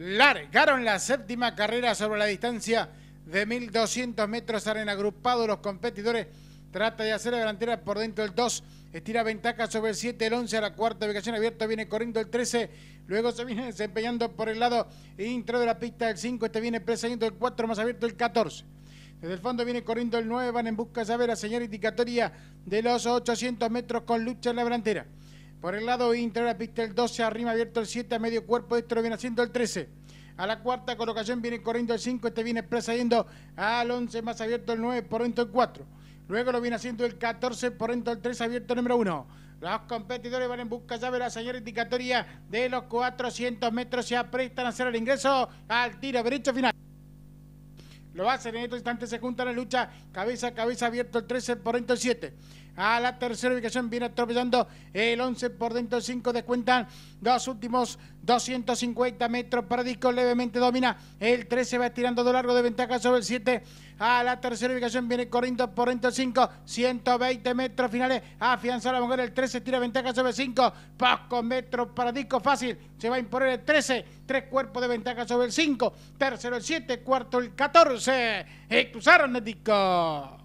largaron la séptima carrera sobre la distancia de 1.200 metros. arena agrupados los competidores. Trata de hacer la delantera por dentro del 2. Estira ventaja sobre el 7, el 11 a la cuarta ubicación abierta. Viene corriendo el 13. Luego se viene desempeñando por el lado intro de la pista el 5. Este viene persiguiendo el 4, más abierto el 14. Desde el fondo viene corriendo el 9. Van en busca de la señal indicatoria de los 800 metros con lucha en la delantera. Por el lado intro de la pista el 12, arriba abierto el 7, a medio cuerpo. Esto lo viene haciendo el 13. A la cuarta colocación viene corriendo el 5, este viene precediendo al 11, más abierto el 9, por dentro el 4. Luego lo viene haciendo el 14, por dentro el 3, abierto número 1. Los competidores van en busca ya de la señora indicatoria de los 400 metros. Se aprestan a hacer el ingreso al tiro derecho final. Lo hacen en estos instantes, se junta la lucha, cabeza a cabeza abierto el 13 por dentro del 7. A la tercera ubicación viene atropellando el 11 por dentro del 5, descuentan dos últimos 250 metros para disco, levemente domina, el 13 va estirando de largo de ventaja sobre el 7. A la tercera ubicación viene corriendo por dentro del 5, 120 metros finales, afianza la mujer, el 13 tira ventaja sobre el 5, pocos metros para disco fácil, se va a imponer el 13 Tres cuerpos de ventaja sobre el 5, tercero el 7, cuarto el 14. cruzaron Arnetico.